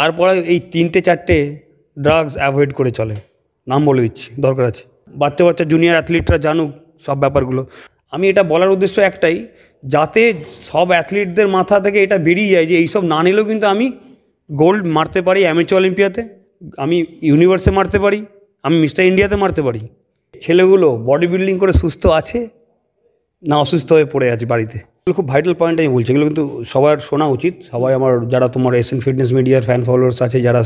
তারপরে এই তিনটে চারটে ড্রাগস অ্যাভয়েড করে চলে নাম বলে দিচ্ছি দরকার আছে বাচ্চা বাচ্চা জুনিয়র অ্যাথলিটরা জানুক সব ব্যাপারগুলো আমি এটা বলার উদ্দেশ্য একটাই যাতে সব অ্যাথলিটদের মাথা থেকে এটা বেরিয়ে যায় যে এইসব না নিলেও কিন্তু আমি গোল্ড মারতে পারি অ্যামেচু অলিম্পিয়াতে আমি ইউনিভার্সে মারতে পারি আমি মিস্টার ইন্ডিয়াতে মারতে পারি ছেলেগুলো বডি বিল্ডিং করে সুস্থ আছে না অসুস্থ হয়ে পড়ে আছে বাড়িতে খুব ভাইটাল পয়েন্ট আমি বলছি এগুলো কিন্তু সবার শোনা উচিত সবাই আমার যারা তোমার এসএন ফিটনেস মিডিয়ার ফ্যান ফলোয়ার্স আছে যারা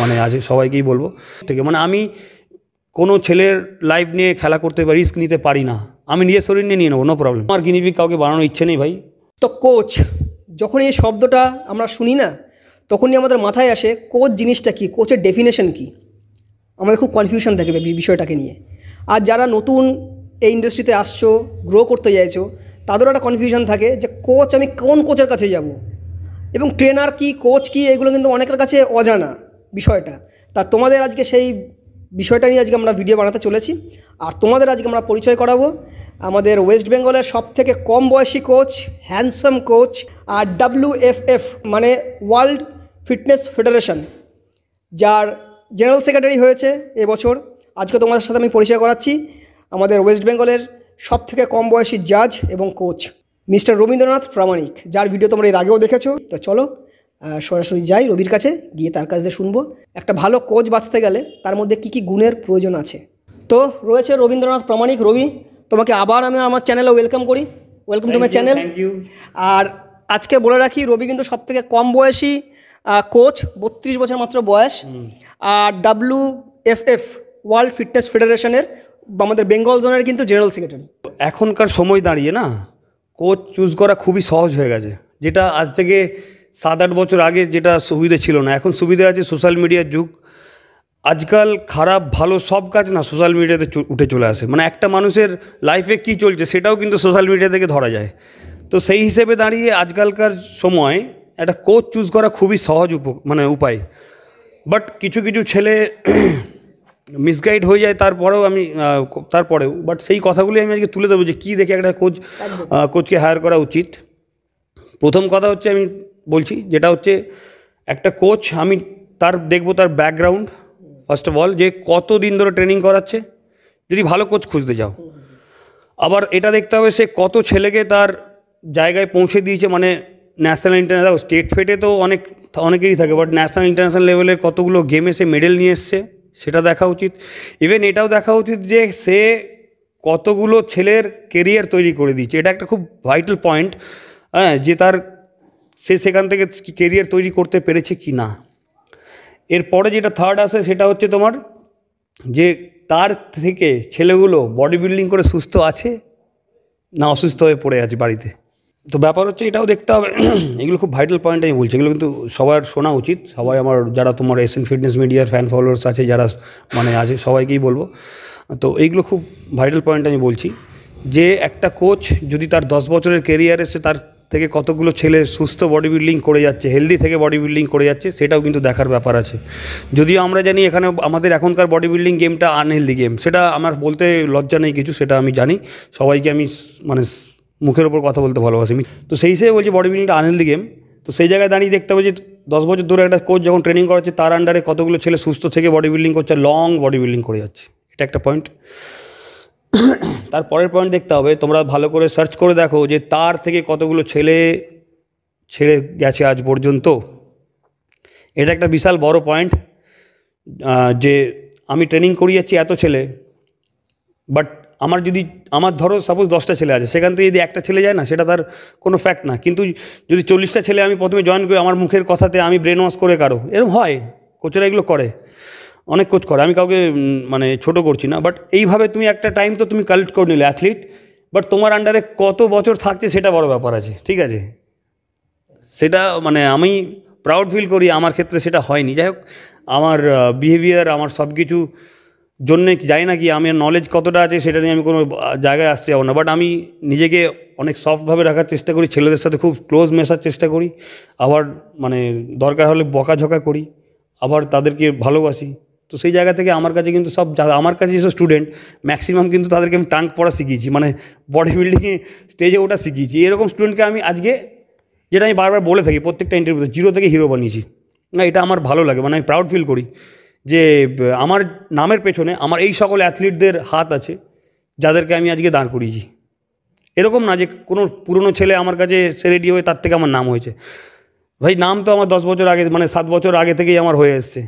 মানে আছে সবাইকেই বলবো থেকে মানে আমি কোনো ছেলের লাইফ নিয়ে খেলা করতে বা রিস্ক নিতে পারি না আমি নিজের শরীর নিয়ে নিয়ে নেবো নো প্রবলেম আমার গিনিপিক কাউকে বানানোর ইচ্ছে নেই ভাই তো কোচ যখন এই শব্দটা আমরা শুনি না তখনই আমাদের মাথায় আসে কোচ জিনিসটা কী কোচের ডেফিনেশন কী আমাদের খুব কনফিউশন থাকে বিষয়টাকে নিয়ে আর যারা নতুন এই ইন্ডাস্ট্রিতে আসছো গ্রো করতে চাইছো তাদেরও একটা কনফিউশন থাকে যে কোচ আমি কোন কোচের কাছে যাব এবং ট্রেনার কি কোচ কি এগুলো কিন্তু অনেকের কাছে অজানা বিষয়টা তা তোমাদের আজকে সেই বিষয়টা নিয়ে আজকে আমরা ভিডিও বানাতে চলেছি আর তোমাদের আজকে আমরা পরিচয় করাবো আমাদের ওয়েস্ট বেঙ্গলের সব থেকে কম বয়সী কোচ হ্যান্ডসাম কোচ আর ডাব্লিউ এফ এফ মানে ওয়ার্ল্ড ফিটনেস ফেডারেশন যার জেনারেল সেক্রেটারি হয়েছে এবছর আজকে তোমাদের সাথে আমি পরিচয় করাচ্ছি আমাদের ওয়েস্ট বেঙ্গলের সব থেকে কম বয়সী জাজ এবং কোচ মিস্টার রবীন্দ্রনাথ প্রামাণিক যার ভিডিও তোমরা এর আগেও দেখেছো তো চলো সরাসরি যাই রবির কাছে গিয়ে তার কাছ শুনবো একটা ভালো কোচ বাঁচতে গেলে তার মধ্যে কি কি গুণের প্রয়োজন আছে তো রয়েছে রবীন্দ্রনাথ প্রামাণিক রবি তোমাকে আবার আমি আমার চ্যানেলে ওয়েলকাম করি ওয়েলকাম টু মাই চ্যানেল আর আজকে বলে রাখি রবি কিন্তু সব থেকে কম বয়সী কোচ বত্রিশ বছর মাত্র বয়স আর W F F world fitness ফেডারেশনের আমাদের বেঙ্গল জোনের কিন্তু জেনারেল সেক্রেটারি এখনকার সময় দাঁড়িয়ে না কোচ চুজ করা খুবই সহজ হয়ে গেছে যেটা আজ থেকে সাত আট বছর আগে যেটা সুবিধে ছিল না এখন সুবিধে আছে সোশ্যাল মিডিয়ার যুগ আজকাল খারাপ ভালো সব কাজ না সোশ্যাল মিডিয়াতে উঠে চলে আসে মানে একটা মানুষের লাইফে কি চলছে সেটাও কিন্তু সোশ্যাল মিডিয়া থেকে ধরা যায় তো সেই হিসেবে দাঁড়িয়ে আজকালকার সময় একটা কোচ চুজ করা খুবই সহজ উপ মানে উপায় বাট কিছু কিছু ছেলে মিসগাইড হয়ে যায় তারপরেও আমি তারপরেও বাট সেই কথাগুলি আমি আজকে তুলে দেবো যে কী দেখে একটা কোচ কোচকে হায়ার করা উচিত প্রথম কথা হচ্ছে আমি বলছি যেটা হচ্ছে একটা কোচ আমি তার দেখবো তার ব্যাকগ্রাউন্ড ফার্স্ট অফ অল যে কত দিন ধরে ট্রেনিং করাচ্ছে যদি ভালো কোচ খুঁজতে যাও আবার এটা দেখতে হবে সে কত ছেলেকে তার জায়গায় পৌঁছে দিয়েছে মানে ন্যাশনাল ইন্টারন্যাশনাল স্টেট ফেটে তো অনেক অনেকেরই থাকে বাট ন্যাশনাল ইন্টারন্যাশনাল লেভেলের কতগুলো গেমে সে মেডেল নিয়ে এসছে সেটা দেখা উচিত ইভেন এটাও দেখা উচিত যে সে কতগুলো ছেলের কেরিয়ার তৈরি করে দিচ্ছে এটা একটা খুব ভাইটাল পয়েন্ট হ্যাঁ যে তার সে সেখান থেকে কেরিয়ার তৈরি করতে পেরেছে কি না এরপরে যেটা থার্ড আসে সেটা হচ্ছে তোমার যে তার থেকে ছেলেগুলো বডি বিল্ডিং করে সুস্থ আছে না অসুস্থ হয়ে পড়ে আছে বাড়িতে তো ব্যাপার হচ্ছে এটাও দেখতে হবে এগুলো খুব ভাইটাল পয়েন্ট আমি বলছি এগুলো কিন্তু সবার শোনা উচিত সবাই আমার যারা তোমার এশিয়ান ফিটনেস মিডিয়ার ফ্যান ফলোয়ার্স আছে যারা মানে আছে সবাইকেই বলবো তো এইগুলো খুব ভাইটাল পয়েন্ট আমি বলছি যে একটা কোচ যদি তার দশ বছরের কেরিয়ার এসে তার থেকে কতগুলো ছেলে সুস্থ বডি বিল্ডিং করে যাচ্ছে হেলদি থেকে বডি বিল্ডিং করে যাচ্ছে সেটাও কিন্তু দেখার ব্যাপার আছে যদিও আমরা জানি এখানে আমাদের এখনকার বডি বিল্ডিং গেমটা আনহেলদি গেম সেটা আমার বলতে লজ্জা নেই কিছু সেটা আমি জানি সবাইকে আমি মানে মুখের ওপর কথা বলতে ভালোবাসি আমি তো সেই হিসেবে বলছি বডি বিল্ডিংটা আনহেলদি গেম তো সেই জায়গায় দাঁড়িয়ে দেখতে হবে যে দশ বছর ধরে একটা কোচ যখন ট্রেনিং করাচ্ছে তার আন্ডারে কতগুলো ছেলে সুস্থ থেকে বডি বিল্ডিং করছে লং বডি বিল্ডিং করে যাচ্ছে এটা একটা পয়েন্ট তার পরের পয়েন্ট দেখতে হবে তোমরা ভালো করে সার্চ করে দেখো যে তার থেকে কতগুলো ছেলে ছেড়ে গেছে আজ পর্যন্ত এটা একটা বিশাল বড় পয়েন্ট যে আমি ট্রেনিং করিয়েছি এত ছেলে বাট আমার যদি আমার ধরো সাপোজ দশটা ছেলে আছে সেখান থেকে যদি একটা ছেলে যায় না সেটা তার কোনো ফ্যাক্ট না কিন্তু যদি চল্লিশটা ছেলে আমি প্রথমে জয়েন করি আমার মুখের কথাতে আমি ব্রেন ওয়াশ করে কারো এরকম হয় কোচেরা এগুলো করে অনেক কোচ করে আমি কাউকে মানে ছোট করছি না বাট এইভাবে তুমি একটা টাইম তো তুমি কালেক্ট করে নিলে অ্যাথলিট বাট তোমার আন্ডারে কত বছর থাকছে সেটা বড় ব্যাপার আছে ঠিক আছে সেটা মানে আমি প্রাউড ফিল করি আমার ক্ষেত্রে সেটা হয়নি যাই হোক আমার বিহেভিয়ার আমার সব কিছু জন্যে জানি না কি আমার নলেজ কতটা আছে সেটা নিয়ে আমি কোনো জায়গায় আসতে যাবো না বাট আমি নিজেকে অনেক সফটভাবে রাখার চেষ্টা করি ছেলেদের সাথে খুব ক্লোজ মেশার চেষ্টা করি আবার মানে দরকার হলে বকাঝকা করি আবার তাদেরকে ভালোবাসি তো সেই জায়গা থেকে আমার কাছে কিন্তু সব আমার কাছে যেসব স্টুডেন্ট ম্যাক্সিমাম কিন্তু তাদেরকে আমি টাঙ্ক পড়া শিখিয়েছি মানে বডি বিল্ডিংয়ে স্টেজে ওটা শিখিয়েছি এরকম স্টুডেন্টকে আমি আজকে যেটা আমি বারবার বলে থাকি প্রত্যেকটা ইন্টারভিউতে জিরো থেকে হিরো বানিয়েছি না এটা আমার ভালো লাগে মানে আমি প্রাউড ফিল করি যে আমার নামের পেছনে আমার এই সকল অ্যাথলিটদের হাত আছে যাদেরকে আমি আজকে দাঁড় করিয়েছি এরকম না যে কোনো পুরনো ছেলে আমার কাছে সে রেডি হয়ে তার থেকে আমার নাম হয়েছে ভাই নাম তো আমার দশ বছর আগে মানে সাত বছর আগে থেকেই আমার হয়ে এসছে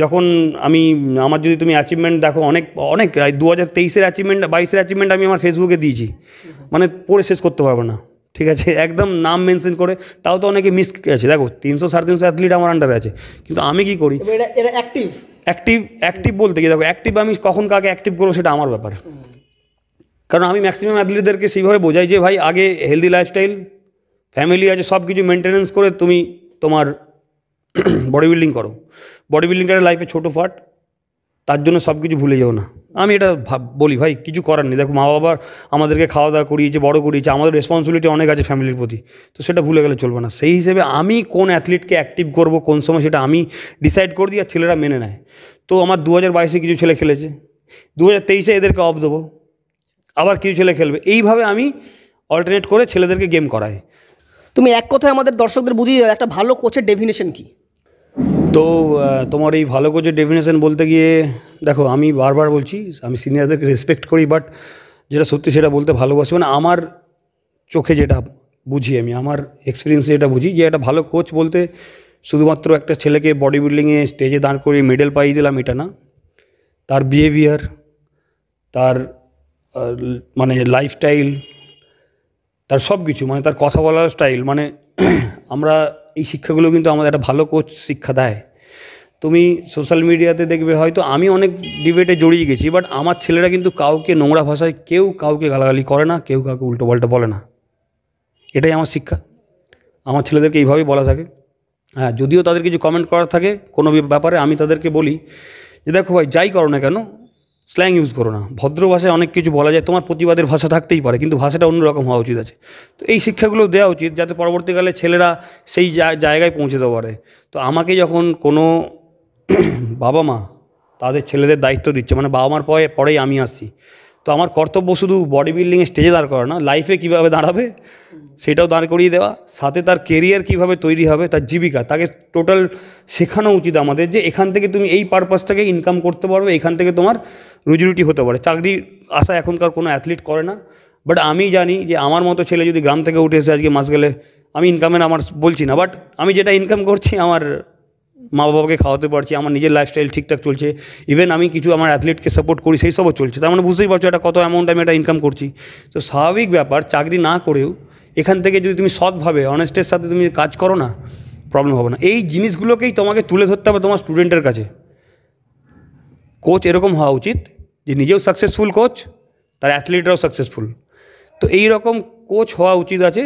যখন আমি আমার যদি তুমি অ্যাচিভমেন্ট দেখো অনেক অনেক দু হাজার তেইশের অ্যাচিভমেন্ট বাইশের অ্যাচিভমেন্ট আমি আমার ফেসবুকে দিয়েছি মানে পড়ে শেষ করতে পারবো না ঠিক আছে একদম নাম মেনশন করে তাও তো অনেকে মিস আছে দেখো তিনশো সাড়ে তিনশো অ্যাথলিট আমার আন্ডারে আছে কিন্তু আমি কি করি এটা অ্যাক্টিভ অ্যাক্টিভ অ্যাক্টিভ বলতে গিয়ে দেখো অ্যাক্টিভ আমি কখন কাকে অ্যাক্টিভ করবো সেটা আমার ব্যাপার কারণ আমি ম্যাক্সিমাম অ্যাথলিটদেরকে সেইভাবে বোঝাই যে ভাই আগে হেলদি লাইফস্টাইল ফ্যামিলি আছে সব কিছু মেনটেন্যান্স করে তুমি তোমার বডি বিল্ডিং করো বডি বিল্ডিংটা লাইফে ছোটো ফাট তার জন্য সব কিছু ভুলে যাও না আমি এটা ভাব বলি ভাই কিছু করার নেই দেখো মা বাবার আমাদেরকে খাওয়া দাওয়া করিয়েছে বড় করিয়েছে আমাদের রেসপন্সিবিলিটি অনেক আছে ফ্যামিলির প্রতি তো সেটা ভুলে গেলে চলবে না সেই হিসেবে আমি কোন অ্যাথলিটকে অ্যাক্টিভ করব কোন সময় সেটা আমি ডিসাইড করে দিই আর ছেলেরা মেনে নেয় তো আমার দু হাজার বাইশে কিছু ছেলে খেলেছে দু হাজার তেইশে এদেরকে অফ দেবো আবার কিছু ছেলে খেলবে এইভাবে আমি অল্টারনেট করে ছেলেদেরকে গেম করাই তুমি এক কথায় আমাদের দর্শকদের বুঝিয়ে একটা ভালো কোচের ডেফিনেশন কী তো তোমার এই ভালো কোচের ডেফিনেশন বলতে গিয়ে দেখো আমি বারবার বলছি আমি সিনিয়রদেরকে রেসপেক্ট করি বাট যেটা সত্যি সেটা বলতে ভালোবাসি মানে আমার চোখে যেটা বুঝি আমি আমার এক্সপিরিয়েন্সে এটা বুঝি যে একটা ভালো কোচ বলতে শুধুমাত্র একটা ছেলেকে বডি বিল্ডিংয়ে স্টেজে দাঁড় করে মেডেল পাইয়ে দিলাম এটা না তার বিহেভিয়ার তার মানে লাইফস্টাইল তার সব কিছু মানে তার কথা বলার স্টাইল মানে আমরা এই শিক্ষাগুলো কিন্তু আমাদের একটা ভালো কোচ শিক্ষা দেয় তুমি সোশ্যাল মিডিয়াতে দেখবে হয়তো আমি অনেক ডিবেটে জড়িয়ে গেছি বাট আমার ছেলেরা কিন্তু কাউকে নোংরা ভাষায় কেউ কাউকে গালাগালি করে না কেউ কাউকে পাল্টা বলে না এটাই আমার শিক্ষা আমার ছেলেদেরকে এইভাবেই বলা থাকে হ্যাঁ যদিও তাদের কিছু কমেন্ট করার থাকে কোনো ব্যাপারে আমি তাদেরকে বলি যে দেখো ভাই যাই করো না কেন স্ল্যাং ইউজ করো না ভদ্র ভাষায় অনেক কিছু বলা যায় তোমার প্রতিবাদের ভাষা থাকতেই পারে কিন্তু ভাষাটা অন্যরকম হওয়া উচিত আছে তো এই শিক্ষাগুলো দেওয়া উচিত যাতে পরবর্তীকালে ছেলেরা সেই জায়গায় পৌঁছতে পারে তো আমাকে যখন কোনো বাবা মা তাদের ছেলেদের দায়িত্ব দিচ্ছে মানে বাবা মার পরে পরেই আমি আসছি তো আমার কর্তব্য শুধু বডি বিল্ডিংয়ে স্টেজে দাঁড় করা না লাইফে কীভাবে দাঁড়াবে সেটাও দাঁড় করিয়ে দেওয়া সাথে তার কেরিয়ার কীভাবে তৈরি হবে তার জীবিকা তাকে টোটাল শেখানো উচিত আমাদের যে এখান থেকে তুমি এই পারপাসটাকে ইনকাম করতে পারবে এখান থেকে তোমার রুজিরুটি হতে পারে চাকরি আশা এখনকার কোনো অ্যাথলিট করে না বাট আমি জানি যে আমার মতো ছেলে যদি গ্রাম থেকে উঠে এসে আজকে মাস গেলে আমি ইনকামের আমার বলছি না বাট আমি যেটা ইনকাম করছি আমার মা বাবাকে খাওয়াতে পারছি আমার নিজের লাইফস্টাইল ঠিকঠাক চলছে ইভেন আমি কিছু আমার অ্যাথলিটকে সাপোর্ট করি সেই সবও চলছে তার মানে বুঝতেই পারছো এটা কত অ্যামাউন্ট আমি এটা ইনকাম করছি তো স্বাভাবিক ব্যাপার চাকরি না করেও এখান থেকে যদি তুমি সৎভাবে অনেস্টের সাথে তুমি কাজ করো না প্রবলেম হবে না এই জিনিসগুলোকেই তোমাকে তুলে ধরতে হবে তোমার স্টুডেন্টের কাছে কোচ এরকম হওয়া উচিত যে নিজেও সাকসেসফুল কোচ তার অ্যাথলিটরাও সাকসেসফুল তো এই রকম কোচ হওয়া উচিত আছে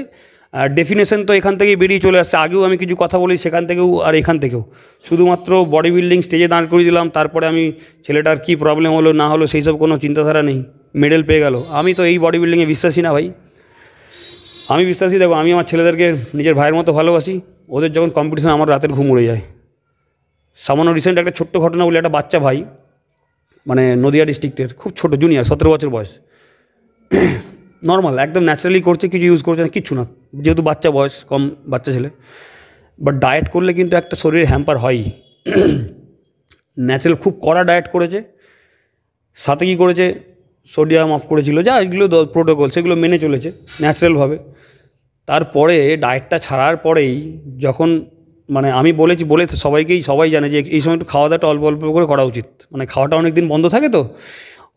ডেফিনেশন তো এখান থেকেই বেরিয়ে চলে আসছে আগেও আমি কিছু কথা বলি সেখান থেকেও আর এখান থেকেও শুধুমাত্র বডি বিল্ডিং স্টেজে দাঁড় করিয়ে দিলাম তারপরে আমি ছেলেটার কী প্রবলেম হলো না হলো সেই সব কোনো চিন্তাধারা নেই মেডেল পেয়ে গেল আমি তো এই বডি বিল্ডিংয়ে বিশ্বাসী না ভাই আমি বিশ্বাসী দেখো আমি আমার ছেলেদেরকে নিজের ভাইয়ের মতো ভালোবাসি ওদের যখন কম্পিটিশান আমার রাতের ঘুম উড়ে যায় সামান্য রিসেন্ট একটা ছোট্ট ঘটনা বলে একটা বাচ্চা ভাই মানে নদিয়া ডিস্ট্রিক্টের খুব ছোট জুনিয়র সতেরো বছর বয়স নর্মাল একদম ন্যাচারালি করছে কিছু ইউজ করছে না কিচ্ছু না যেহেতু বাচ্চা বয়স কম বাচ্চা ছেলে বাট ডায়েট করলে কিন্তু একটা শরীর হ্যাম্পার হয়ই ন্যাচারাল খুব কড়া ডায়েট করেছে সাথে কী করেছে সোডিয়াম অফ করেছিল যা এগুলো প্রোটোকল সেগুলো মেনে চলেছে ন্যাচারালভাবে তারপরে ডায়েটটা ছাড়ার পরেই যখন মানে আমি বলেছি বলে সবাইকেই সবাই জানে যে এই সময় একটু খাওয়া দাওয়াটা অল্প অল্প করে করা উচিত মানে খাওয়াটা অনেক দিন বন্ধ থাকে তো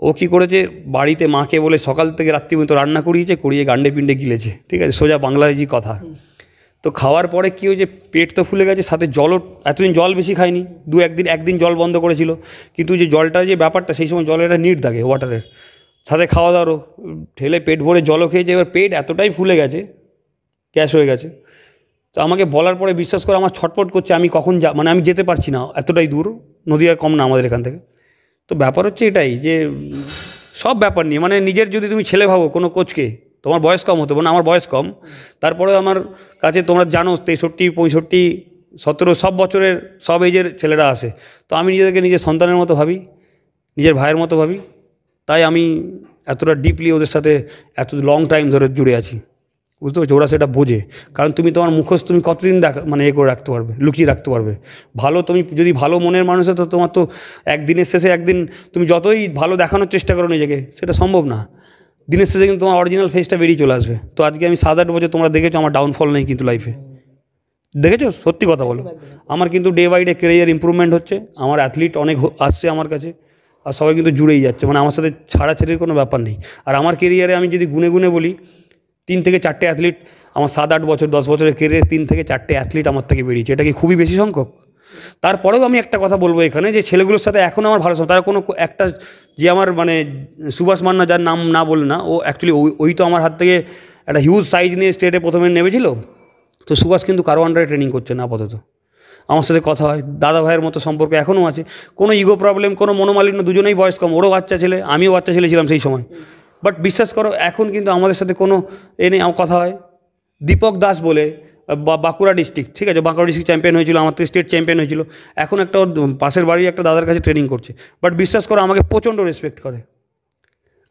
ও কি করেছে বাড়িতে মাকে বলে সকাল থেকে রাত্রি পর্যন্ত রান্না করিয়েছে করিয়ে গান্ডে পিণ্ডে গিলেছে ঠিক আছে সোজা বাংলাদেশি কথা তো খাওয়ার পরে কী হয়েছে পেট তো ফুলে গেছে সাথে জলও এতদিন জল বেশি খায়নি দু একদিন একদিন জল বন্ধ করেছিল কিন্তু যে জলটা যে ব্যাপারটা সেই সময় জলের একটা নিট থাকে ওয়াটারের সাথে খাওয়া দাওয়ারও ঠেলে পেট ভরে জলও খেয়েছে এবার পেট এতটাই ফুলে গেছে গ্যাস হয়ে গেছে তো আমাকে বলার পরে বিশ্বাস করে আমার ছটপট করছে আমি কখন যা মানে আমি যেতে পারছি না এতটাই দূর নদীয়া কম না আমাদের এখান থেকে তো ব্যাপার হচ্ছে এটাই যে সব ব্যাপার নিয়ে মানে নিজের যদি তুমি ছেলে ভাবো কোনো কোচকে তোমার বয়স কম হতো মানে আমার বয়স কম তারপরে আমার কাছে তোমরা জানো তেষট্টি পঁয়ষট্টি সতেরো সব বছরের সব এজের ছেলেরা আসে তো আমি নিজেদেরকে নিজের সন্তানের মতো ভাবি নিজের ভাইয়ের মতো ভাবি তাই আমি এতটা ডিপলি ওদের সাথে এত লং টাইম ধরে জুড়ে আছি বুঝতে পারছো ওরা সেটা বোঝে কারণ তুমি তোমার মুখোশ তুমি কতদিন দেখা মানে এ করে রাখতে পারবে লুকিয়ে রাখতে পারবে ভালো তুমি যদি ভালো মনের মানুষ তো তোমার তো একদিনের শেষে একদিন তুমি যতই ভালো দেখানোর চেষ্টা করো নিজেকে সেটা সম্ভব না দিনের শেষে কিন্তু তোমার অরিজিনাল ফেসটা বেরিয়ে চলে আসবে তো আজকে আমি সাত আট বছর তোমরা দেখেছো আমার ডাউনফল নেই কিন্তু লাইফে দেখেছো সত্যি কথা বলো আমার কিন্তু day by day career improvement হচ্ছে আমার অ্যাথলিট অনেক আসছে আমার কাছে আর সবাই কিন্তু জুড়েই যাচ্ছে মানে আমার সাথে ছাড়াছাড়ির কোনো ব্যাপার নেই আর আমার কেরিয়ারে আমি যদি গুনে গুনে বলি তিন থেকে চারটে অ্যাথলিট আমার সাত আট বছর দশ বছরের কেরিয়ারে তিন থেকে চারটে অ্যাথলিট আমার থেকে বেরিয়েছে এটা কি খুবই বেশি সংখ্যক তারপরেও আমি একটা কথা বলবো এখানে যে ছেলেগুলোর সাথে এখন আমার ভালো তারা কোনো একটা যে আমার মানে সুভাষ মান্না যার নাম না বলে না ও অ্যাকচুয়ালি ওই তো আমার হাত থেকে একটা হিউজ সাইজ নিয়ে স্টেটে প্রথমে নেমেছিল তো সুভাষ কিন্তু কারো আন্ডারে ট্রেনিং করছে না আপাতত আমার সাথে কথা হয় দাদা ভাইয়ের মতো সম্পর্ক এখনও আছে কোনো ইগো প্রবলেম কোনো মনোমালিন্য দুজনেই বয়স কম ওরও বাচ্চা ছেলে আমিও বাচ্চা ছেলে ছিলাম সেই সময় বাট বিশ্বাস করো এখন কিন্তু আমাদের সাথে কোনো এ নেই আমার কথা হয় দীপক দাস বলে বাঁকুড়া ডিস্ট্রিক্ট ঠিক আছে বাঁকুড়া ডিস্ট্রিক্ট চ্যাম্পিয়ন হয়েছিল আমার তো স্টেট চ্যাম্পিয়ন হয়েছিল এখন একটা পাশের বাড়ি একটা দাদার কাছে ট্রেনিং করছে বাট বিশ্বাস করো আমাকে প্রচণ্ড রেসপেক্ট করে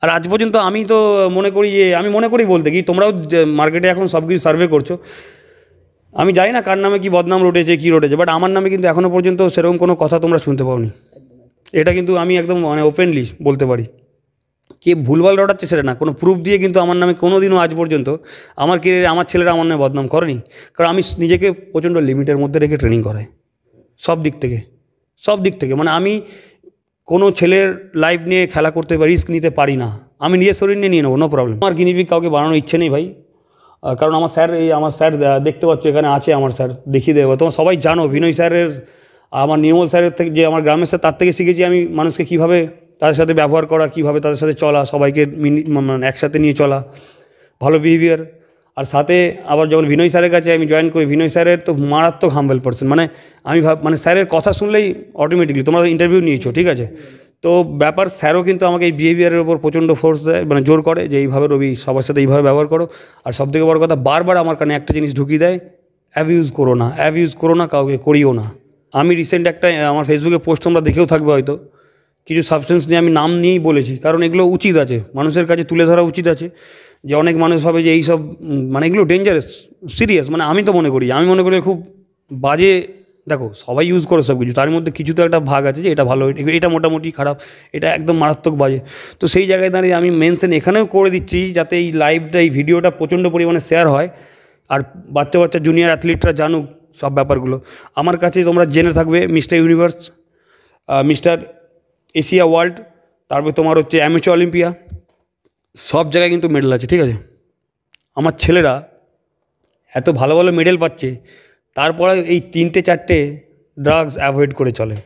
আর আজ পর্যন্ত আমি তো মনে করি যে আমি মনে করি বলতে কি তোমরাও মার্কেটে এখন সব কিছু সার্ভে করছো আমি জানি না কার নামে কি বদনাম রটেছে কী রটেছে বাট আমার নামে কিন্তু এখনও পর্যন্ত সেরকম কোনো কথা তোমরা শুনতে পাওনি এটা কিন্তু আমি একদম মানে ওপেনলি বলতে পারি কে ভুলভাল রটাচ্ছে সেটা না কোনো প্রুফ দিয়ে কিন্তু আমার নামে কোনো দিনও আজ পর্যন্ত আমার কে আমার ছেলেরা আমার নামে বদনাম করেনি কারণ আমি নিজেকে প্রচণ্ড লিমিটের মধ্যে রেখে ট্রেনিং করাই সব দিক থেকে সব দিক থেকে মানে আমি কোনো ছেলের লাইফ নিয়ে খেলা করতে বা রিস্ক নিতে পারি না আমি নিজের শরীর নিয়ে নিয়ে নেবো নো প্রবলেম আমার গিনিপিক কাউকে বানানোর ইচ্ছে নেই ভাই কারণ আমার স্যার এই আমার স্যার দেখতে পাচ্ছ এখানে আছে আমার স্যার দেখিয়ে দেবো তোমার সবাই জানো বিনয় স্যারের আমার নির্মল স্যারের থেকে যে আমার গ্রামের স্যার তার থেকে শিখেছি আমি মানুষকে কীভাবে তাদের সাথে ব্যবহার করা কীভাবে তাদের সাথে চলা সবাইকে মিনি মানে একসাথে নিয়ে চলা ভালো বিহেভিয়ার আর সাথে আবার যখন বিনয় স্যারের কাছে আমি জয়েন করি বিনয় স্যারের তো মারাত্মক হাম্বেল পার্সন মানে আমি ভাব মানে স্যারের কথা শুনলেই অটোমেটিকলি তোমরা ইন্টারভিউ নিয়েছো ঠিক আছে তো ব্যাপার স্যারও কিন্তু আমাকে এই বিহেভিয়ারের ওপর প্রচণ্ড ফোর্স দেয় মানে জোর করে যে এইভাবে রবি সবার সাথে এইভাবে ব্যবহার করো আর সবথেকে বড় কথা বারবার আমার কানে একটা জিনিস ঢুকিয়ে দেয় ইউজ করো না ইউজ করো না কাউকে করিও না আমি রিসেন্ট একটা আমার ফেসবুকে পোস্ট তোমরা দেখেও থাকবে হয়তো কিছু সাবস্টেন্স নিয়ে আমি নাম নিয়েই বলেছি কারণ এগুলো উচিত আছে মানুষের কাছে তুলে ধরা উচিত আছে যে অনেক মানুষ ভাবে যে এইসব মানে এগুলো ডেঞ্জারাস সিরিয়াস মানে আমি তো মনে করি আমি মনে করি খুব বাজে দেখো সবাই ইউজ করে সব কিছু তার মধ্যে কিছু তো একটা ভাগ আছে যে এটা ভালো এটা মোটামুটি খারাপ এটা একদম মারাত্মক বাজে তো সেই জায়গায় দাঁড়িয়ে আমি মেনশন এখানেও করে দিচ্ছি যাতে এই লাইভটা এই ভিডিওটা প্রচণ্ড পরিমাণে শেয়ার হয় আর বাচ্চা বাচ্চা জুনিয়র অ্যাথলিটরা জানুক সব ব্যাপারগুলো আমার কাছে তোমরা জেনে থাকবে Mister Universe Mister Asia world তারপরে তোমার হচ্ছে অ্যামেচো অলিম্পিয়া সব জায়গায় কিন্তু মেডেল আছে ঠিক আছে আমার ছেলেরা এত ভালো ভালো মেডেল পাচ্ছে তারপরে এই তিনটে চারটে ড্রাগস অ্যাভয়েড করে চলে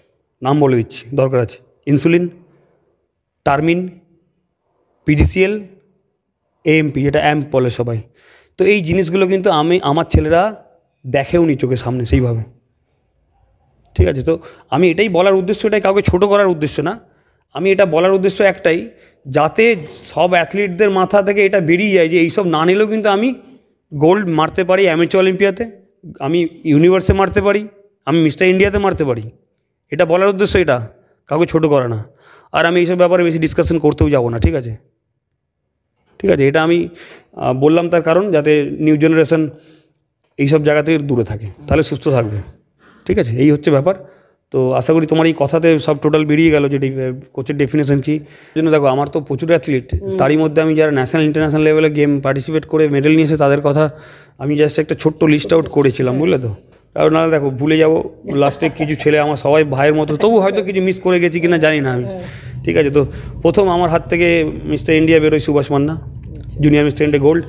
নাম বলে দিচ্ছি দরকার আছে ইনসুলিন টার্মিন পিডিসিএল এএমপি যেটা অ্যাম্প বলে সবাই তো এই জিনিসগুলো কিন্তু আমি আমার ছেলেরা দেখেও নি চোখের সামনে সেইভাবে ঠিক আছে তো আমি এটাই বলার উদ্দেশ্য এটাই কাউকে ছোট করার উদ্দেশ্য না আমি এটা বলার উদ্দেশ্য একটাই যাতে সব অ্যাথলিটদের মাথা থেকে এটা বেরিয়ে যায় যে এইসব না নিলেও কিন্তু আমি গোল্ড মারতে পারি অ্যামেচার অলিম্পিয়াতে আমি ইউনিভার্সে মারতে পারি আমি মিস্টার ইন্ডিয়াতে মারতে পারি এটা বলার উদ্দেশ্য এটা কাউকে ছোট করে না আর আমি এইসব ব্যাপারে বেশি ডিসকাশন করতেও যাব না ঠিক আছে ঠিক আছে এটা আমি বললাম তার কারণ যাতে নিউ জেনারেশন এইসব জায়গা থেকে দূরে থাকে তাহলে সুস্থ থাকবে ঠিক আছে এই হচ্ছে ব্যাপার তো আশা করি তোমার এই কথাতে সব টোটাল বেরিয়ে গেল যে কোচের ডেফিনেশন কি জন্য দেখো আমার তো প্রচুর অ্যাথলিট তারই মধ্যে আমি যারা ন্যাশনাল ইন্টারন্যাশনাল লেভেলে গেম পার্টিসিপেট করে মেডেল নিয়েছে তাদের কথা আমি জাস্ট একটা ছোট্ট লিস্ট আউট করেছিলাম হ্যাঁ। বুঝলে তো কারণ নাহলে দেখো ভুলে যাবো লাস্টে কিছু ছেলে আমার সবাই ভাইয়ের মতো তবু হয়তো কিছু মিস করে গেছি কিনা জানি না আমি হ্যাঁ। ঠিক আছে তো প্রথম আমার হাত থেকে মিস্টার ইন্ডিয়া বেরোয় সুভাষ মান্না জুনিয়র স্ট্যান্ডে গোল্ড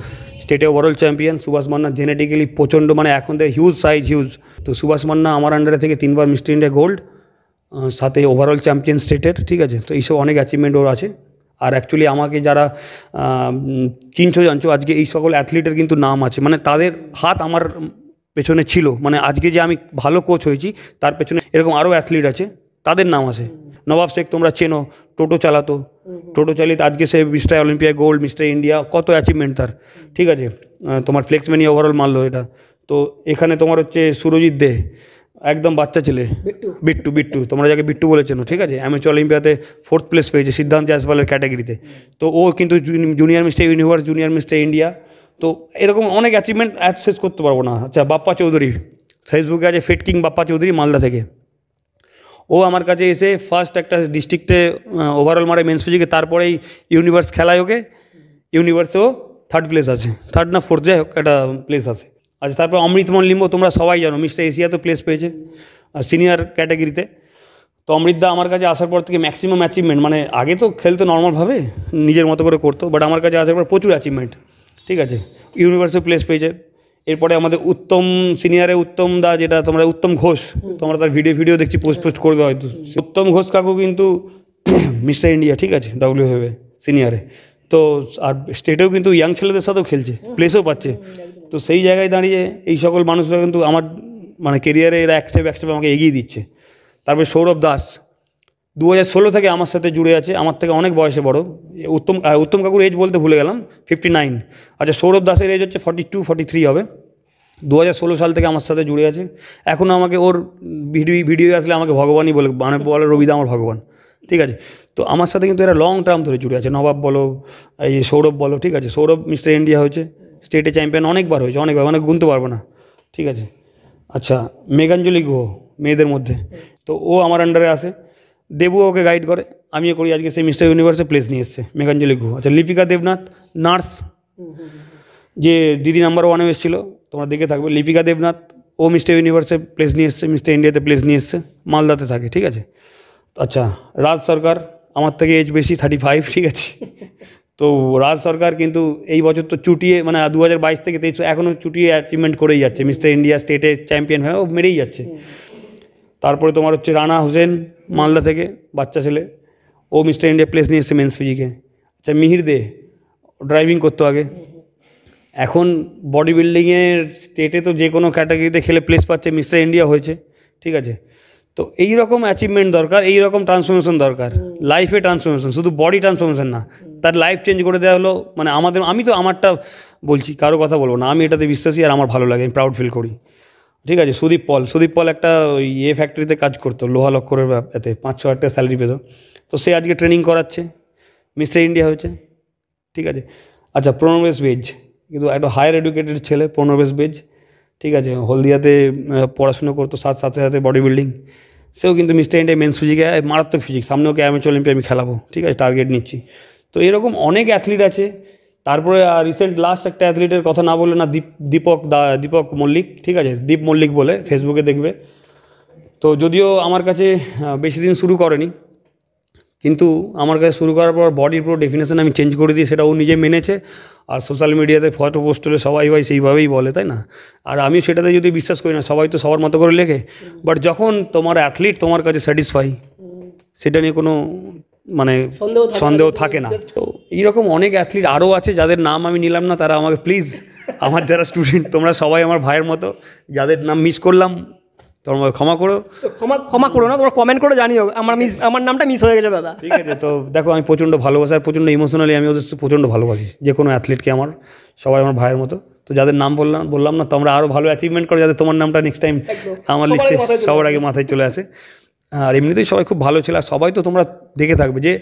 স্টেটে overall champion Subhash Manna genetically প্রচণ্ড মানে এখন থেকে হিউজ সাইজ হিউজ তো সুভাষ মান্না আমার আন্ডারে থেকে তিনবার মিস্টার ইন্ডিয়া গোল্ড সাথে ওভারঅল চ্যাম্পিয়ন স্টেটের ঠিক আছে তো এইসব অনেক অ্যাচিভমেন্ট ওর আছে আর অ্যাকচুয়ালি আমাকে যারা চিনছো জানছো আজকে এই সকল অ্যাথলিটের কিন্তু নাম আছে মানে তাদের হাত আমার পেছনে ছিল মানে আজকে যে আমি ভালো কোচ হয়েছি তার পেছনে এরকম আরও অ্যাথলিট আছে তাদের নাম আছে নবাব শেখ তোমরা চেনো টোটো চালাতো টোটো চালিত আজকে সে Mister Olympia gold Mister India কত অ্যাচিভমেন্ট তার ঠিক আছে তোমার ফ্লেক্সম্যানি ওভারঅল মারলো এটা তো এখানে তোমার হচ্ছে সুরজিৎ দে একদম বাচ্চা ছেলে বিট্টু বিট্টু তোমরা যাকে বিট্টু বলেছেন ঠিক আছে অ্যামেচ অলিম্পিয়াতে ফোর্থ প্লেস পেয়েছে সিদ্ধান্ত আসবালের ক্যাটাগরিতে তো ও কিন্তু junior Mister Universe junior Mister India তো এরকম অনেক অ্যাচিভমেন্ট অ্যাক্সেস করতে পারবো না আচ্ছা বাপ্পা চৌধুরী ফেসবুকে আছে ফিট কিং বাপ্পা চৌধুরী মালদা থেকে ও আমার কাছে এসে ফার্স্ট একটা ডিস্ট্রিক্টে ওভারঅল মারে মেন্স ফিজিকে তারপরেই ইউনিভার্স খেলায় ওকে ইউনিভার্সেও থার্ড প্লেস আছে থার্ড না ফোর্থ যাই হোক একটা প্লেস আছে আচ্ছা তারপর অমৃতমন লিম্ব তোমরা সবাই জানো মিস্টার এশিয়া তো প্লেস পেয়েছে সিনিয়র ক্যাটাগরিতে তো অমৃতদা আমার কাছে আসার পর থেকে ম্যাক্সিমাম অ্যাচিভমেন্ট মানে আগে তো খেলতো নর্মালভাবে নিজের মতো করে করতো বাট আমার কাছে আসার পর প্রচুর অ্যাচিভমেন্ট ঠিক আছে ইউনিভার্সে প্লেস পেয়েছে এরপরে আমাদের উত্তম সিনিয়রে উত্তম দা যেটা তোমরা উত্তম ঘোষ তোমরা তার ভিডিও ভিডিও দেখছি পোস্ট পোস্ট করবে হয়তো উত্তম ঘোষ কাকু কিন্তু মিস্টার ইন্ডিয়া ঠিক আছে হেভে সিনিয়রে তো আর স্টেটেও কিন্তু ইয়াং ছেলেদের সাথেও খেলছে প্লেসও পাচ্ছে তো সেই জায়গায় দাঁড়িয়ে এই সকল মানুষরা কিন্তু আমার মানে কেরিয়ারে এরা এক স্টেপ এক স্টেপ আমাকে এগিয়ে দিচ্ছে তারপরে সৌরভ দাস দু হাজার থেকে আমার সাথে জুড়ে আছে আমার থেকে অনেক বয়সে বড় উত্তম উত্তম কাকুর এজ বলতে ভুলে গেলাম ফিফটি নাইন আচ্ছা সৌরভ দাসের এজ হচ্ছে ফর্টি টু ফর্টি থ্রি হবে দু সাল থেকে আমার সাথে জুড়ে আছে এখনও আমাকে ওর ভিডিও ভিডিও আসলে আমাকে ভগবানই বলে মানে বলে রবিদা আমার ভগবান ঠিক আছে তো আমার সাথে কিন্তু এরা লং টার্ম ধরে জুড়ে আছে নবাব বলো এই সৌরভ বলো ঠিক আছে সৌরভ মিস্টার ইন্ডিয়া হয়েছে স্টেটে চ্যাম্পিয়ন অনেকবার হয়েছে অনেকবার অনেক মানে গুনতে পারবো না ঠিক আছে আচ্ছা মেঘাঞ্জলি গুহ মেয়েদের মধ্যে তো ও আমার আন্ডারে আসে দেবু ওকে গাইড করে আমিও করি আজকে সেই মিস্টার ইউনিভার্সে প্লেস নিয়ে এসছে মেঘাঞ্জলি গুহ আচ্ছা লিপিকা দেবনাথ নার্স যে দিদি নাম্বার ওয়ানে এসেছিল তোমরা দেখে থাকবে লিপিকা দেবনাথ ও মিস্টার ইউনিভার্সে প্লেস নিয়ে এসছে মিস্টার ইন্ডিয়াতে প্লেস নিয়ে এসছে মালদাতে থাকে ঠিক আছে আচ্ছা রাজ সরকার আমার থেকে এজ বেশি থার্টি ফাইভ ঠিক আছে তো রাজ সরকার কিন্তু এই বছর তো চুটিয়ে মানে দু হাজার বাইশ থেকে তেইশ এখনও চুটিয়ে অ্যাচিভমেন্ট করেই যাচ্ছে মিস্টার ইন্ডিয়া স্টেটে চ্যাম্পিয়ন হয়ে ও মেরেই যাচ্ছে তারপরে তোমার হচ্ছে রানা হোসেন মালদা থেকে বাচ্চা ছেলে ও মিস্টার ইন্ডিয়া প্লেস নিয়ে এসছে মেন্স ফিজিকে আচ্ছা মিহির দে ড্রাইভিং করতো আগে এখন বডি বিল্ডিংয়ের স্টেটে তো যে কোনো ক্যাটাগরিতে খেলে প্লেস পাচ্ছে মিস্টার ইন্ডিয়া হয়েছে ঠিক আছে তো এই রকম অ্যাচিভমেন্ট দরকার এই রকম ট্রান্সফরমেশন দরকার লাইফে ট্রান্সফরমেশন শুধু বডি ট্রান্সফরমেশন না তার লাইফ চেঞ্জ করে দেওয়া হলো মানে আমাদের আমি তো আমারটা বলছি কারো কথা বলবো না আমি এটাতে বিশ্বাসী আর আমার ভালো লাগে আমি প্রাউড ফিল করি ঠিক আছে সুদীপ পল সুদীপ পল একটা ওই এ ফ্যাক্টরিতে কাজ করতো লোহা লক্ষ্যের এতে পাঁচ ছ হাজার স্যালারি পেতো তো সে আজকে ট্রেনিং করাচ্ছে মিস্টার ইন্ডিয়া হয়েছে ঠিক আছে আচ্ছা প্রণবেশ বেজ কিন্তু একটা হায়ার এডুকেটেড ছেলে প্রণবেশ বেজ ঠিক আছে হলদিয়াতে পড়াশুনো করতো সাথ সাথে সাথে বডি বিল্ডিং সেও কিন্তু মিস্টার ইন্ডিয়া মেন সুজিকে মারাত্মক ফিজিক্স সামনে ওকে আমি অলিম্পিয়া আমি খেলাবো ঠিক আছে টার্গেট নিচ্ছি তো এরকম অনেক অ্যাথলিট আছে তারপরে রিসেন্ট লাস্ট একটা অ্যাথলিটের কথা না বললে না দীপ দীপক দা দীপক মল্লিক ঠিক আছে দীপ মল্লিক বলে ফেসবুকে দেখবে তো যদিও আমার কাছে বেশি দিন শুরু করেনি কিন্তু আমার কাছে শুরু করার পর বডির পুরো ডেফিনেশন আমি চেঞ্জ করে দিই সেটা ও নিজে মেনেছে আর সোশ্যাল মিডিয়াতে ফটো পোস্ট করে সবাই ভাই সেইভাবেই বলে তাই না আর আমি সেটাতে যদি বিশ্বাস করি না সবাই তো সবার মতো করে লেখে বাট যখন তোমার অ্যাথলিট তোমার কাছে স্যাটিসফাই সেটা নিয়ে কোনো মানে সন্দেহ থাকে না তো এইরকম অনেক অ্যাথলিট আরও আছে যাদের নাম আমি নিলাম না তারা আমাকে প্লিজ আমার যারা স্টুডেন্ট তোমরা সবাই আমার ভাইয়ের মতো যাদের নাম মিস করলাম তোমার ক্ষমা করো ক্ষমা ক্ষমা করো না তোমরা কমেন্ট করে জানিও আমার মিস আমার নামটা মিস হয়ে গেছে দাদা ঠিক আছে তো দেখো আমি প্রচণ্ড ভালোবাসি আর প্রচণ্ড ইমোশনালি আমি ওদের প্রচণ্ড ভালোবাসি যে কোনো অ্যাথলিটকে আমার সবাই আমার ভাইয়ের মতো তো যাদের নাম বললাম বললাম না তোমরা আরও ভালো অ্যাচিভমেন্ট করো যাদের তোমার নামটা নেক্সট টাইম আমার লিস্টে সবার আগে মাথায় চলে আসে আর এমনিতেই সবাই খুব ভালো ছিল আর সবাই তো তোমরা দেখে থাকবে যে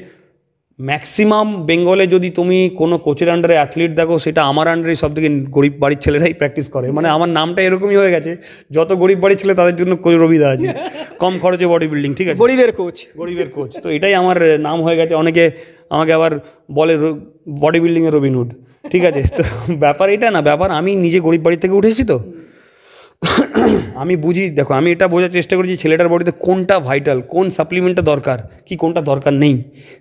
ম্যাক্সিমাম বেঙ্গলে যদি তুমি কোনো কোচের আন্ডারে অ্যাথলিট দেখো সেটা আমার আন্ডারে সব থেকে গরিব বাড়ির ছেলেরাই প্র্যাকটিস করে মানে আমার নামটা এরকমই হয়ে গেছে যত গরিব বাড়ির ছেলে তাদের জন্য কোচ রবিদা আছে কম খরচে বডি বিল্ডিং ঠিক আছে গরিবের কোচ গরিবের কোচ তো এটাই আমার নাম হয়ে গেছে অনেকে আমাকে আবার বলে বডি বিল্ডিংয়ের রবিনহুড ঠিক আছে তো ব্যাপার এটা না ব্যাপার আমি নিজে গরিব বাড়ি থেকে উঠেছি তো আমি বুঝি দেখো আমি এটা বোঝার চেষ্টা করি যে ছেলেটার বডিতে কোনটা ভাইটাল কোন সাপ্লিমেন্টটা দরকার কি কোনটা দরকার নেই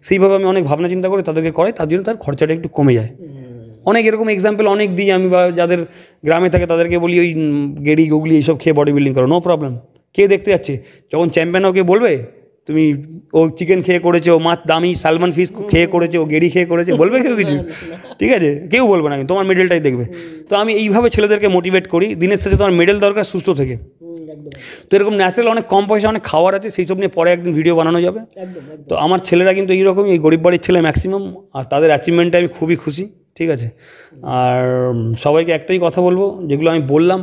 সেইভাবে আমি অনেক ভাবনা চিন্তা করে তাদেরকে করাই তার জন্য তার খরচাটা একটু কমে যায় অনেক এরকম এক্সাম্পল অনেক দিই আমি বা যাদের গ্রামে থাকে তাদেরকে বলি ওই গেড়ি গুগলি এইসব খেয়ে বডি বিল্ডিং করো নো প্রবলেম কে দেখতে যাচ্ছে যখন চ্যাম্পিয়ন ওকে বলবে তুমি ও চিকেন খেয়ে করেছে ও মাছ দামি সালমান ফিশ খেয়ে করেছে ও গেড়ি খেয়ে করেছে বলবে কেউ কিছু ঠিক আছে কেউ বলবে না তোমার মেডেলটাই দেখবে তো আমি এইভাবে ছেলেদেরকে মোটিভেট করি দিনের শেষে তোমার মেডেল দরকার সুস্থ থেকে তো এরকম ন্যাচারাল অনেক কম পয়সা অনেক খাওয়ার আছে সেই সব নিয়ে পরে একদিন ভিডিও বানানো যাবে তো আমার ছেলেরা কিন্তু এইরকমই এই গরিব বাড়ির ছেলে ম্যাক্সিমাম আর তাদের অ্যাচিভমেন্টে আমি খুবই খুশি ঠিক আছে আর সবাইকে একটাই কথা বলবো যেগুলো আমি বললাম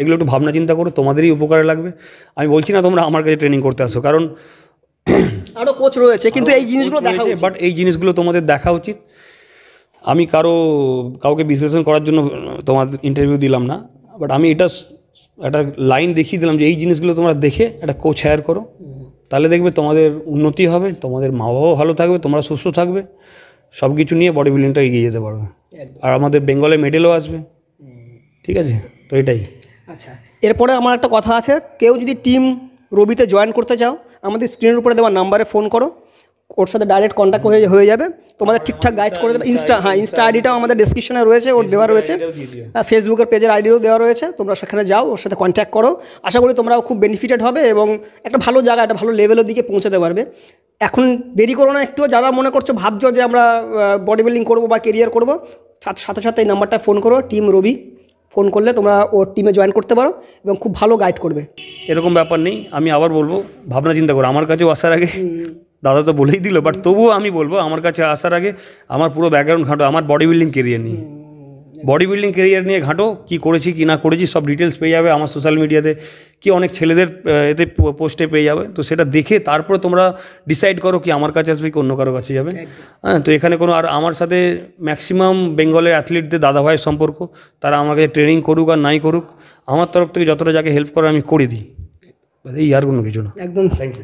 এগুলো একটু ভাবনা চিন্তা করো তোমাদেরই উপকারে লাগবে আমি বলছি না তোমরা আমার কাছে ট্রেনিং করতে আসো কারণ আরও কোচ রয়েছে কিন্তু এই জিনিসগুলো দেখা উচিত বাট এই জিনিসগুলো তোমাদের দেখা উচিত আমি কারো কাউকে বিশ্লেষণ করার জন্য তোমাদের ইন্টারভিউ দিলাম না বাট আমি এটা একটা লাইন দেখিয়ে দিলাম যে এই জিনিসগুলো তোমরা দেখে একটা কোচ হায়ার করো তাহলে দেখবে তোমাদের উন্নতি হবে তোমাদের মা বাবাও ভালো থাকবে তোমরা সুস্থ থাকবে সব কিছু নিয়ে বডি বিল্ডিংটা এগিয়ে যেতে পারবে আর আমাদের বেঙ্গলে মেডেলও আসবে ঠিক আছে তো এটাই আচ্ছা এরপরে আমার একটা কথা আছে কেউ যদি টিম রবিতে জয়েন করতে চাও আমাদের স্ক্রিনের উপরে দেওয়া নাম্বারে ফোন করো ওর সাথে ডাইরেক্ট কন্ট্যাক্ট হয়ে হয়ে যাবে তোমাদের ঠিকঠাক গাইড করে দেবে ইনস্টা হ্যাঁ ইনস্টা আইডিটাও আমাদের ডিসক্রিপশনে রয়েছে ওর দেওয়া রয়েছে ফেসবুকের পেজের আইডিও দেওয়া রয়েছে তোমরা সেখানে যাও ওর সাথে কন্ট্যাক্ট করো আশা করি তোমরাও খুব বেনিফিটেড হবে এবং একটা ভালো জায়গা একটা ভালো লেভেলের দিকে পৌঁছাতে পারবে এখন দেরি করো না একটু যারা মনে করছো ভাবছো যে আমরা বডি বিল্ডিং করবো বা কেরিয়ার করবো সাথে সাথে এই নাম্বারটা ফোন করো টিম রবি ফোন করলে তোমরা ওর টিমে জয়েন করতে পারো এবং খুব ভালো গাইড করবে এরকম ব্যাপার নেই আমি আবার বলবো ভাবনা চিন্তা করো আমার কাছেও আসার আগে দাদা তো বলেই দিল বাট তবুও আমি বলবো আমার কাছে আসার আগে আমার পুরো ব্যাকগ্রাউন্ড ঘাঁটো আমার বডি বিল্ডিং কেরিয়ার নিয়ে বডি বিল্ডিং কেরিয়ার নিয়ে ঘাঁটো কী করেছি কি না করেছি সব ডিটেলস পেয়ে যাবে আমার সোশ্যাল মিডিয়াতে কি অনেক ছেলেদের এতে পোস্টে পেয়ে যাবে তো সেটা দেখে তারপরে তোমরা ডিসাইড করো কি আমার কাছে আসবে কি অন্য কারো কাছে যাবে হ্যাঁ তো এখানে কোনো আর আমার সাথে ম্যাক্সিমাম বেঙ্গলের অ্যাথলিটদের দাদা ভাইয়ের সম্পর্ক তারা আমাকে ট্রেনিং করুক আর নাই করুক আমার তরফ থেকে যতটা যাকে হেল্প করে আমি করে দিই এই আর কোনো কিছু না একদম থ্যাংক ইউ